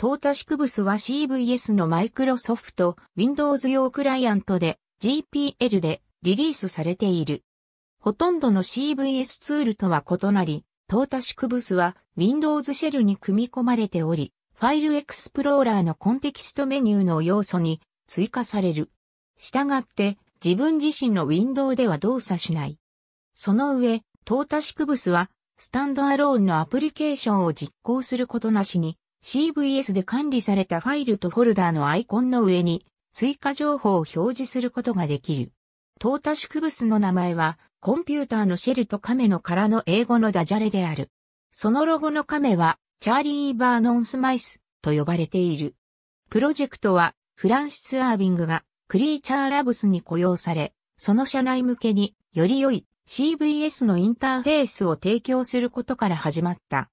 トータシクブスは CVS のマイクロソフト Windows 用クライアントで GPL でリリースされている。ほとんどの CVS ツールとは異なり、トータシクブスは Windows シェルに組み込まれており、ファイルエクスプローラーのコンテキストメニューの要素に追加される。したがって、自分自身の Windows では動作しない。その上、トータシクブスは、スタンドアローンのアプリケーションを実行することなしに、CVS で管理されたファイルとフォルダーのアイコンの上に追加情報を表示することができる。シクブ物の名前は、コンピューターのシェルと亀の殻の英語のダジャレである。そのロゴの亀は、チャーリー・バーノンスマイスと呼ばれている。プロジェクトは、フランシス・アービングが、クリーチャー・ラブスに雇用され、その社内向けに、より良い CVS のインターフェースを提供することから始まった。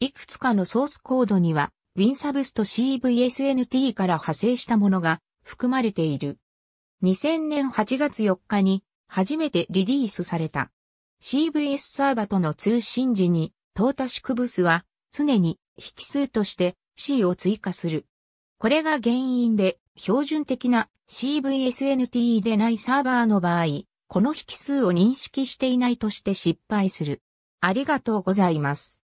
いくつかのソースコードには、WinSubs と CVSNT から派生したものが含まれている。2000年8月4日に初めてリリースされた。CVS サーバとの通信時に、トータシクブスは常に引数として C を追加する。これが原因で標準的な CVSNT でないサーバーの場合、この引数を認識していないとして失敗する。ありがとうございます。